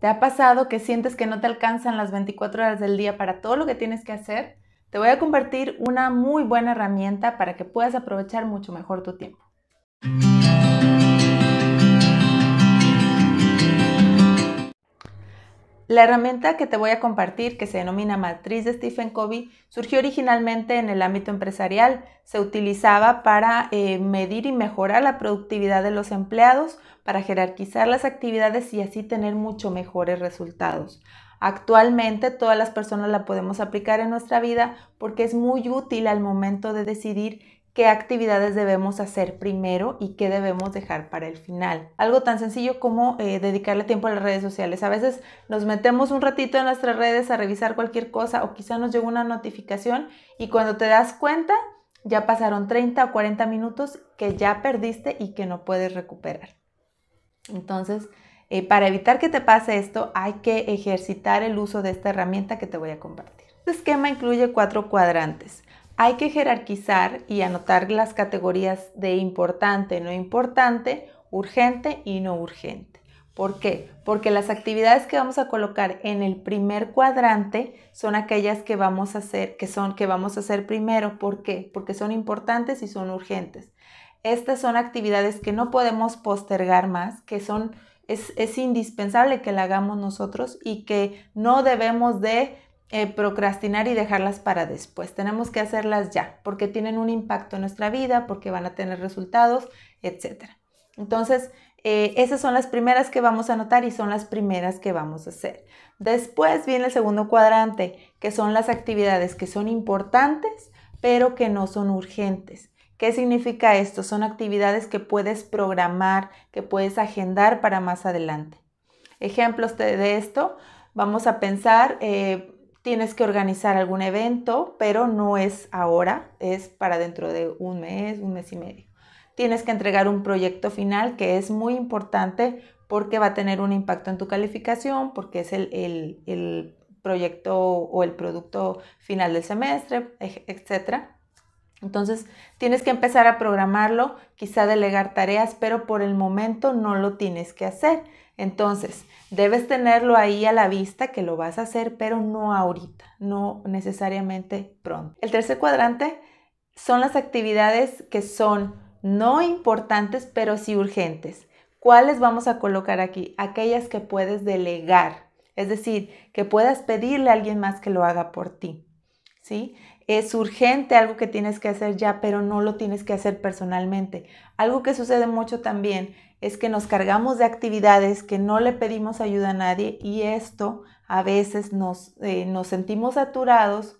¿Te ha pasado que sientes que no te alcanzan las 24 horas del día para todo lo que tienes que hacer? Te voy a compartir una muy buena herramienta para que puedas aprovechar mucho mejor tu tiempo. La herramienta que te voy a compartir, que se denomina matriz de Stephen Covey, surgió originalmente en el ámbito empresarial. Se utilizaba para eh, medir y mejorar la productividad de los empleados, para jerarquizar las actividades y así tener mucho mejores resultados. Actualmente todas las personas la podemos aplicar en nuestra vida porque es muy útil al momento de decidir qué actividades debemos hacer primero y qué debemos dejar para el final. Algo tan sencillo como eh, dedicarle tiempo a las redes sociales. A veces nos metemos un ratito en nuestras redes a revisar cualquier cosa o quizá nos llegó una notificación y cuando te das cuenta ya pasaron 30 o 40 minutos que ya perdiste y que no puedes recuperar. Entonces, eh, para evitar que te pase esto, hay que ejercitar el uso de esta herramienta que te voy a compartir. Este esquema incluye cuatro cuadrantes. Hay que jerarquizar y anotar las categorías de importante, no importante, urgente y no urgente. ¿Por qué? Porque las actividades que vamos a colocar en el primer cuadrante son aquellas que vamos a hacer, que son que vamos a hacer primero. ¿Por qué? Porque son importantes y son urgentes. Estas son actividades que no podemos postergar más, que son es, indispensable que la hagamos nosotros y que no debemos de eh, procrastinar y dejarlas para después. Tenemos que hacerlas ya porque tienen un impacto en nuestra vida, porque van a tener resultados, etc. Entonces, eh, esas son las primeras que vamos a notar y son las primeras que vamos a hacer. Después viene el segundo cuadrante, que son las actividades que son importantes, pero que no son urgentes. ¿Qué significa esto? Son actividades que puedes programar, que puedes agendar para más adelante. Ejemplos de, esto, vamos a pensar... Eh, tienes que organizar algún evento, pero no es ahora, es para dentro de un mes, un mes y medio. Tienes que entregar un proyecto final que es muy importante porque va a tener un impacto en tu calificación, porque es el, el proyecto o el producto final del semestre, etc. Entonces, tienes que empezar a programarlo, quizá delegar tareas, pero por el momento no lo tienes que hacer. Entonces, debes tenerlo ahí a la vista que lo vas a hacer, pero no ahorita, no necesariamente pronto. El tercer cuadrante son las actividades que son no importantes, pero sí urgentes. ¿Cuáles vamos a colocar aquí? Aquellas que puedes delegar, es decir, que puedas pedirle a alguien más que lo haga por ti. ¿Sí? Es urgente algo que tienes que hacer ya, pero no lo tienes que hacer personalmente. Algo que sucede mucho también es que nos cargamos de actividades que no le pedimos ayuda a nadie y esto a veces nos, eh, sentimos saturados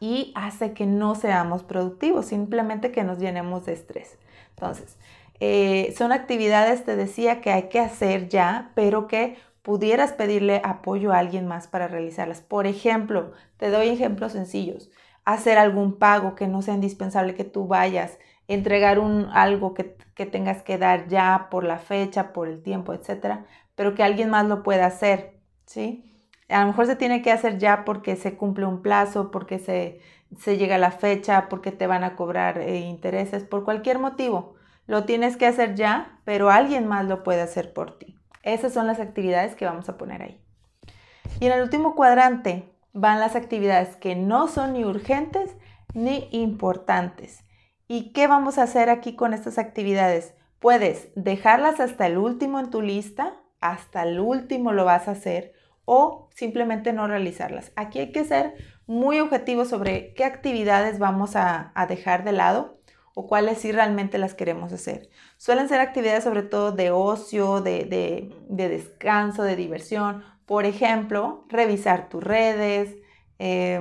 y hace que no seamos productivos, simplemente que nos llenemos de estrés. Entonces, eh, son actividades, te decía, que hay que hacer ya, pero que pudieras pedirle apoyo a alguien más para realizarlas. Por ejemplo, te doy ejemplos sencillos. Hacer algún pago que no sea indispensable que tú vayas, entregar un, algo que, tengas que dar ya por la fecha, por el tiempo, etcétera, pero que alguien más lo pueda hacer, ¿sí? A lo mejor se tiene que hacer ya porque se cumple un plazo, porque se, llega la fecha, porque te van a cobrar eh, intereses, por cualquier motivo. Lo tienes que hacer ya, pero alguien más lo puede hacer por ti. Esas son las actividades que vamos a poner ahí. Y en el último cuadrante van las actividades que no son ni urgentes ni importantes. ¿Y qué vamos a hacer aquí con estas actividades? Puedes dejarlas hasta el último en tu lista, hasta el último lo vas a hacer o simplemente no realizarlas. Aquí hay que ser muy objetivos sobre qué actividades vamos a, dejar de lado o cuáles sí realmente las queremos hacer. Suelen ser actividades sobre todo de ocio, de, descanso, de diversión. Por ejemplo, revisar tus redes, eh,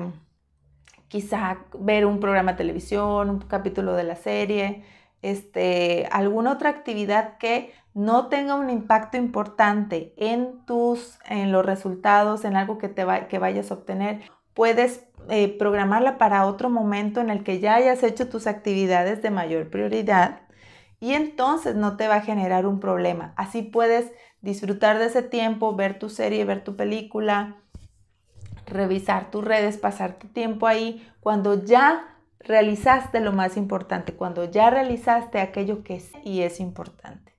quizá ver un programa de televisión, un capítulo de la serie, este, alguna otra actividad que no tenga un impacto importante en tus, en los resultados, en algo que, te que vayas a obtener. Puedes eh, programarla para otro momento en el que ya hayas hecho tus actividades de mayor prioridad y entonces no te va a generar un problema. Así puedes disfrutar de ese tiempo, ver tu serie, ver tu película, revisar tus redes, pasar tu tiempo ahí, cuando ya realizaste lo más importante, cuando ya realizaste aquello que es y es importante.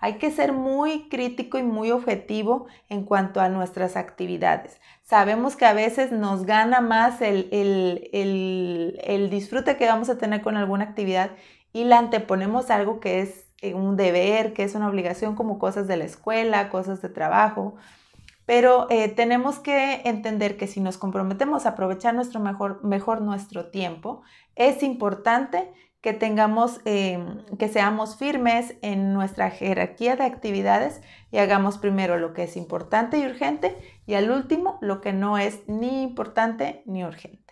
Hay que ser muy crítico y muy objetivo en cuanto a nuestras actividades. Sabemos que a veces nos gana más el, disfrute que vamos a tener con alguna actividad y la anteponemos algo que es eh, un deber, que es una obligación, como cosas de la escuela, cosas de trabajo, pero eh, tenemos que entender que si nos comprometemos a aprovechar nuestro mejor, nuestro tiempo, es importante que tengamos, em, que seamos firmes en nuestra jerarquía de actividades y hagamos primero lo que es importante y urgente y al último lo que no es ni importante ni urgente.